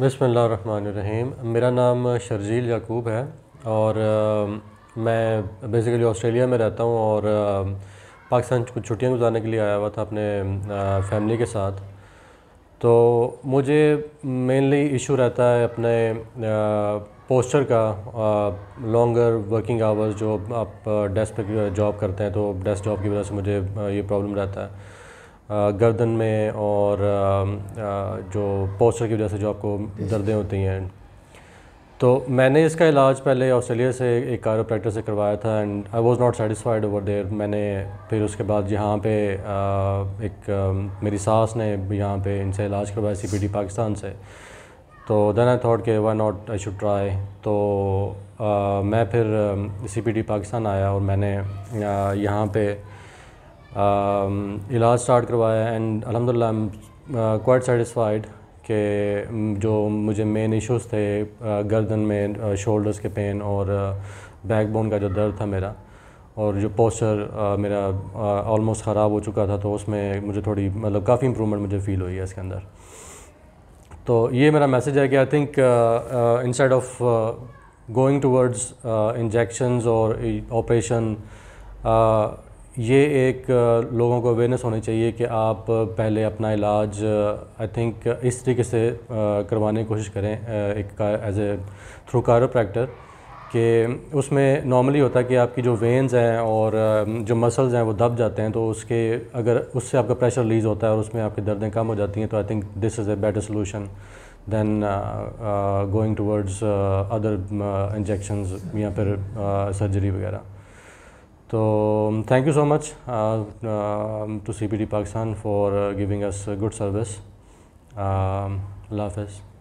बसमीम मेरा नाम शर्जील याकूब है और आ, मैं बेसिकली ऑस्ट्रेलिया में रहता हूँ और आ, पाकिस्तान कुछ छुट्टियाँ गुजारने के लिए आया हुआ था अपने आ, फैमिली के साथ तो मुझे मेनली इशू रहता है अपने पोस्टर का लॉन्गर वर्किंग आवर्स जो आप डेस्क पर जॉब करते हैं तो डेस्क जॉब की वजह से मुझे ये प्रॉब्लम रहता है गर्दन में और जो पोस्टर की वजह से जो आपको दर्दें होती हैं तो मैंने इसका इलाज पहले ऑस्ट्रेलिया से एक कारप्रैक्टर से करवाया था and I was not satisfied over there मैंने फिर उसके बाद यहाँ पे एक मेरी सास ने यहाँ पे इनसे इलाज करवाया सी पाकिस्तान से तो देन आई थॉट के why not I should try to आ, मैं फिर सी पी टी पाकिस्तान आया और मैंने यहाँ पे Um, इलाज स्टार्ट करवाया एंड अलहमदिल्ला क्वाइट सेटिसफाइड के जो मुझे मेन इश्यूज़ थे uh, गर्दन में शोल्डर्स uh, के पेन और बैक uh, बोन का जो दर्द था मेरा और जो पोस्चर मेरा ऑलमोस्ट ख़राब हो चुका था तो उसमें मुझे थोड़ी मतलब काफ़ी इम्प्रूवमेंट मुझे फ़ील हुई है इसके अंदर तो ये मेरा मैसेज है कि I think instead of going towards injection और ऑपरेशन ये एक लोगों को अवेयरनेस होनी चाहिए कि आप पहले अपना इलाज आई थिंक इस तरीके से करवाने की कोशिश करें एक एज ए थ्रू कारोप्रैक्टर कि उसमें नॉर्मली होता है कि आपकी जो वेंस हैं और जो मसल्स हैं वो दब जाते हैं तो उसके अगर उससे आपका प्रेशर रिलीज़ होता है और उसमें आपकी दर्दें कम हो जाती हैं तो I think this is a better solution than going towards other injection या फिर सर्जरी वगैरह So um, thank you so much uh, um, to CPT Pakistan for uh, giving us a uh, good service. Um, love is.